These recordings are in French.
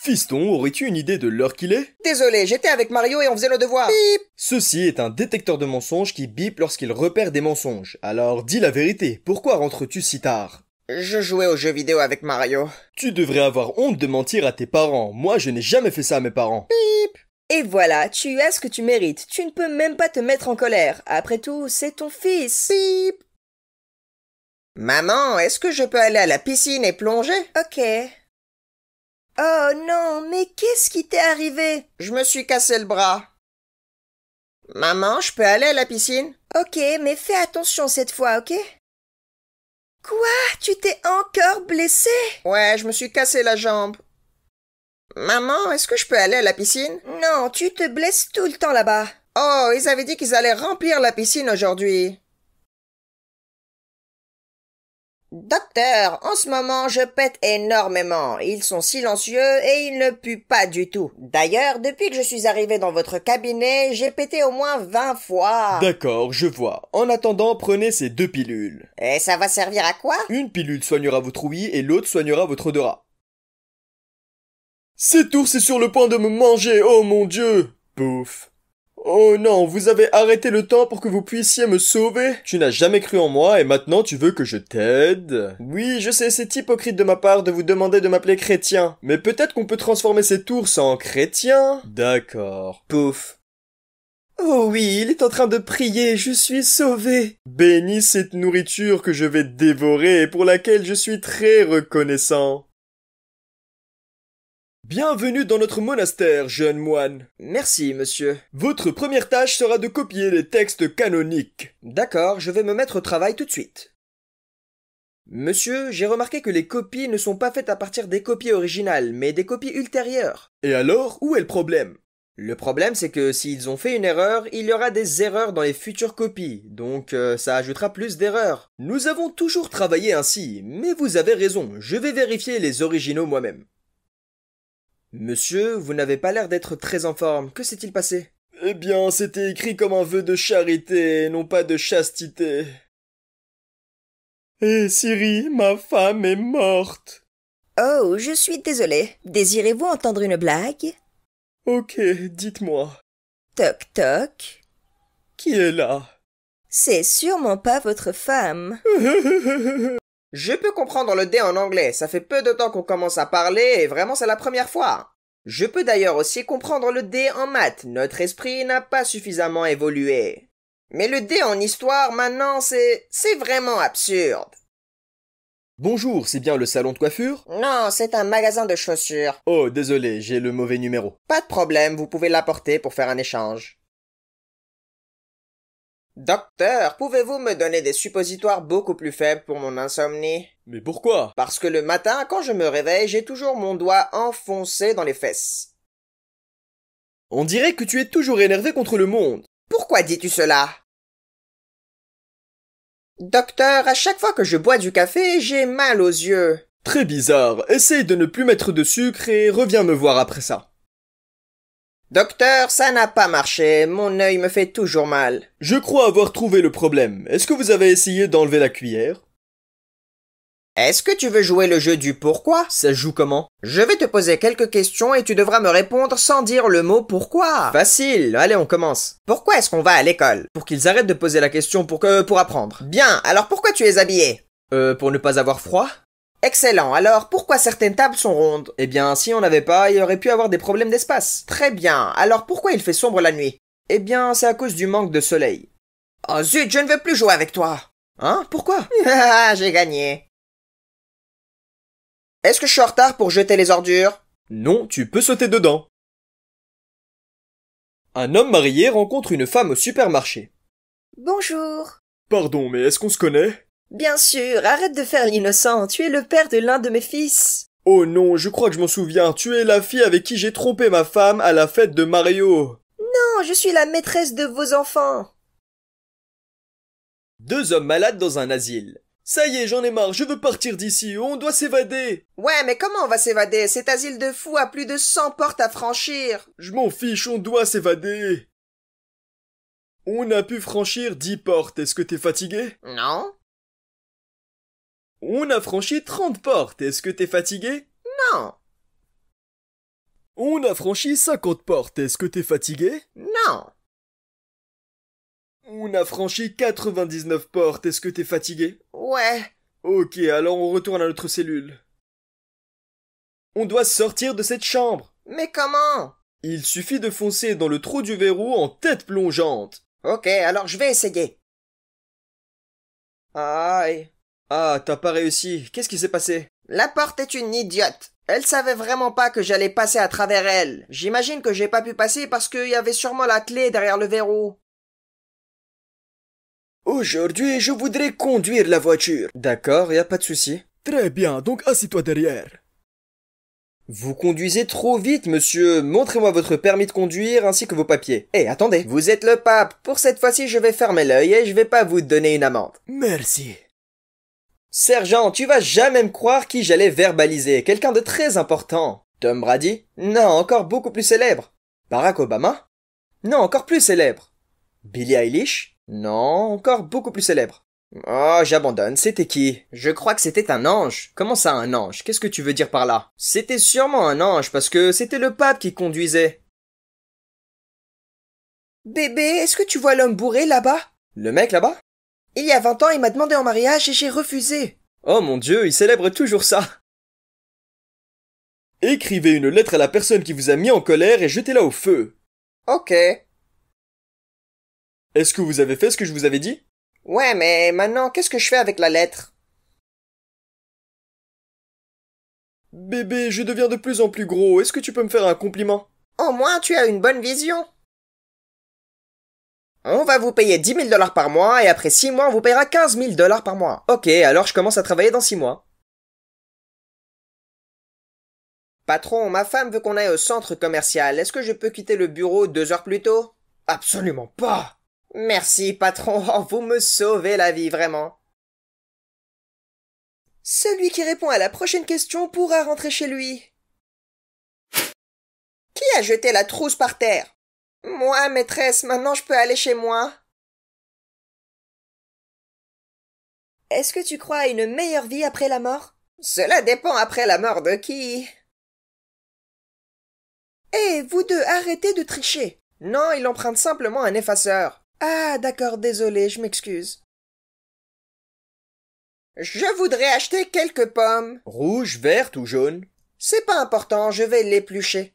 Fiston, aurais-tu une idée de l'heure qu'il est Désolé, j'étais avec Mario et on faisait nos devoirs. Bip Ceci est un détecteur de mensonges qui bip lorsqu'il repère des mensonges. Alors dis la vérité, pourquoi rentres-tu si tard Je jouais aux jeux vidéo avec Mario. Tu devrais avoir honte de mentir à tes parents. Moi, je n'ai jamais fait ça à mes parents. Bip et voilà, tu as ce que tu mérites. Tu ne peux même pas te mettre en colère. Après tout, c'est ton fils. Bip Maman, est-ce que je peux aller à la piscine et plonger Ok. Oh non, mais qu'est-ce qui t'est arrivé Je me suis cassé le bras. Maman, je peux aller à la piscine Ok, mais fais attention cette fois, ok Quoi Tu t'es encore blessé Ouais, je me suis cassé la jambe. Maman, est-ce que je peux aller à la piscine Non, tu te blesses tout le temps là-bas. Oh, ils avaient dit qu'ils allaient remplir la piscine aujourd'hui. Docteur, en ce moment je pète énormément. Ils sont silencieux et ils ne puent pas du tout. D'ailleurs, depuis que je suis arrivé dans votre cabinet, j'ai pété au moins vingt fois. D'accord, je vois. En attendant, prenez ces deux pilules. Et ça va servir à quoi Une pilule soignera votre ouïe et l'autre soignera votre odorat. Cet ours est sur le point de me manger, oh mon dieu Pouf Oh non, vous avez arrêté le temps pour que vous puissiez me sauver Tu n'as jamais cru en moi et maintenant tu veux que je t'aide Oui, je sais, c'est hypocrite de ma part de vous demander de m'appeler chrétien. Mais peut-être qu'on peut transformer ces ours en chrétien D'accord. Pouf. Oh oui, il est en train de prier, je suis sauvé. Bénis cette nourriture que je vais dévorer et pour laquelle je suis très reconnaissant. Bienvenue dans notre monastère, jeune moine. Merci, monsieur. Votre première tâche sera de copier les textes canoniques. D'accord, je vais me mettre au travail tout de suite. Monsieur, j'ai remarqué que les copies ne sont pas faites à partir des copies originales, mais des copies ultérieures. Et alors, où est le problème Le problème, c'est que s'ils ont fait une erreur, il y aura des erreurs dans les futures copies, donc euh, ça ajoutera plus d'erreurs. Nous avons toujours travaillé ainsi, mais vous avez raison, je vais vérifier les originaux moi-même. Monsieur, vous n'avez pas l'air d'être très en forme. Que s'est-il passé Eh bien, c'était écrit comme un vœu de charité non pas de chastité. Eh, Siri, ma femme est morte. Oh, je suis désolé. Désirez-vous entendre une blague Ok, dites-moi. Toc toc. Qui est là C'est sûrement pas votre femme. Je peux comprendre le dé en anglais, ça fait peu de temps qu'on commence à parler et vraiment c'est la première fois. Je peux d'ailleurs aussi comprendre le dé en maths, notre esprit n'a pas suffisamment évolué. Mais le dé en histoire maintenant c'est... c'est vraiment absurde. Bonjour, c'est bien le salon de coiffure Non, c'est un magasin de chaussures. Oh, désolé, j'ai le mauvais numéro. Pas de problème, vous pouvez l'apporter pour faire un échange. Docteur, pouvez-vous me donner des suppositoires beaucoup plus faibles pour mon insomnie Mais pourquoi Parce que le matin, quand je me réveille, j'ai toujours mon doigt enfoncé dans les fesses. On dirait que tu es toujours énervé contre le monde. Pourquoi dis-tu cela Docteur, à chaque fois que je bois du café, j'ai mal aux yeux. Très bizarre. Essaye de ne plus mettre de sucre et reviens me voir après ça. Docteur, ça n'a pas marché, mon œil me fait toujours mal. Je crois avoir trouvé le problème. Est-ce que vous avez essayé d'enlever la cuillère Est-ce que tu veux jouer le jeu du pourquoi Ça joue comment Je vais te poser quelques questions et tu devras me répondre sans dire le mot pourquoi. Facile, allez on commence. Pourquoi est-ce qu'on va à l'école Pour qu'ils arrêtent de poser la question pour que... pour apprendre. Bien, alors pourquoi tu es habillé Euh, pour ne pas avoir froid Excellent, alors pourquoi certaines tables sont rondes Eh bien, si on n'avait pas, il aurait pu avoir des problèmes d'espace. Très bien, alors pourquoi il fait sombre la nuit Eh bien, c'est à cause du manque de soleil. Oh zut, je ne veux plus jouer avec toi Hein Pourquoi ah, j'ai gagné Est-ce que je suis en retard pour jeter les ordures Non, tu peux sauter dedans. Un homme marié rencontre une femme au supermarché. Bonjour. Pardon, mais est-ce qu'on se connaît Bien sûr, arrête de faire l'innocent, tu es le père de l'un de mes fils. Oh non, je crois que je m'en souviens, tu es la fille avec qui j'ai trompé ma femme à la fête de Mario. Non, je suis la maîtresse de vos enfants. Deux hommes malades dans un asile. Ça y est, j'en ai marre, je veux partir d'ici, on doit s'évader. Ouais, mais comment on va s'évader Cet asile de fou a plus de cent portes à franchir. Je m'en fiche, on doit s'évader. On a pu franchir dix portes, est-ce que t'es fatigué Non. On a franchi 30 portes, est-ce que t'es fatigué Non. On a franchi 50 portes, est-ce que t'es fatigué Non. On a franchi 99 portes, est-ce que t'es fatigué Ouais. Ok, alors on retourne à notre cellule. On doit sortir de cette chambre. Mais comment Il suffit de foncer dans le trou du verrou en tête plongeante. Ok, alors je vais essayer. Aïe. Ah, t'as pas réussi. Qu'est-ce qui s'est passé La porte est une idiote. Elle savait vraiment pas que j'allais passer à travers elle. J'imagine que j'ai pas pu passer parce qu'il y avait sûrement la clé derrière le verrou. Aujourd'hui, je voudrais conduire la voiture. D'accord, y a pas de souci. Très bien, donc assis-toi derrière. Vous conduisez trop vite, monsieur. Montrez-moi votre permis de conduire ainsi que vos papiers. Eh, attendez. Vous êtes le pape. Pour cette fois-ci, je vais fermer l'œil et je vais pas vous donner une amende. Merci. Sergent, tu vas jamais me croire qui j'allais verbaliser, quelqu'un de très important. Tom Brady Non, encore beaucoup plus célèbre. Barack Obama Non, encore plus célèbre. Billie Eilish Non, encore beaucoup plus célèbre. Oh, j'abandonne, c'était qui Je crois que c'était un ange. Comment ça un ange Qu'est-ce que tu veux dire par là C'était sûrement un ange parce que c'était le pape qui conduisait. Bébé, est-ce que tu vois l'homme bourré là-bas Le mec là-bas il y a 20 ans, il m'a demandé en mariage et j'ai refusé. Oh mon Dieu, il célèbre toujours ça. Écrivez une lettre à la personne qui vous a mis en colère et jetez-la au feu. Ok. Est-ce que vous avez fait ce que je vous avais dit Ouais, mais maintenant, qu'est-ce que je fais avec la lettre Bébé, je deviens de plus en plus gros, est-ce que tu peux me faire un compliment Au moins, tu as une bonne vision. On va vous payer 10 000 dollars par mois et après 6 mois, on vous payera 15 000 dollars par mois. Ok, alors je commence à travailler dans 6 mois. Patron, ma femme veut qu'on aille au centre commercial. Est-ce que je peux quitter le bureau deux heures plus tôt Absolument pas. Merci, patron. vous me sauvez la vie, vraiment. Celui qui répond à la prochaine question pourra rentrer chez lui. Qui a jeté la trousse par terre moi, maîtresse, maintenant je peux aller chez moi. Est-ce que tu crois à une meilleure vie après la mort Cela dépend après la mort de qui Eh, vous deux, arrêtez de tricher. Non, il emprunte simplement un effaceur. Ah, d'accord, désolé, je m'excuse. Je voudrais acheter quelques pommes. Rouges, vertes ou jaunes C'est pas important, je vais l'éplucher.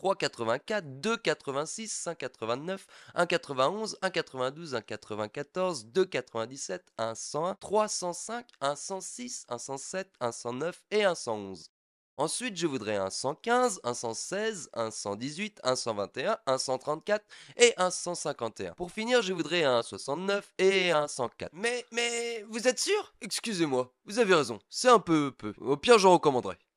3,84, 2,86, 5,89, 1,91, 1,92, 1,94, 2,97, 101, 305, 106, 107, 109 et 111. Ensuite, je voudrais un 115, 116, 118, 121, 134 et 151. Pour finir, je voudrais un 69 et un 104. Mais, mais, vous êtes sûr Excusez-moi, vous avez raison, c'est un peu peu. Au pire, je recommanderais.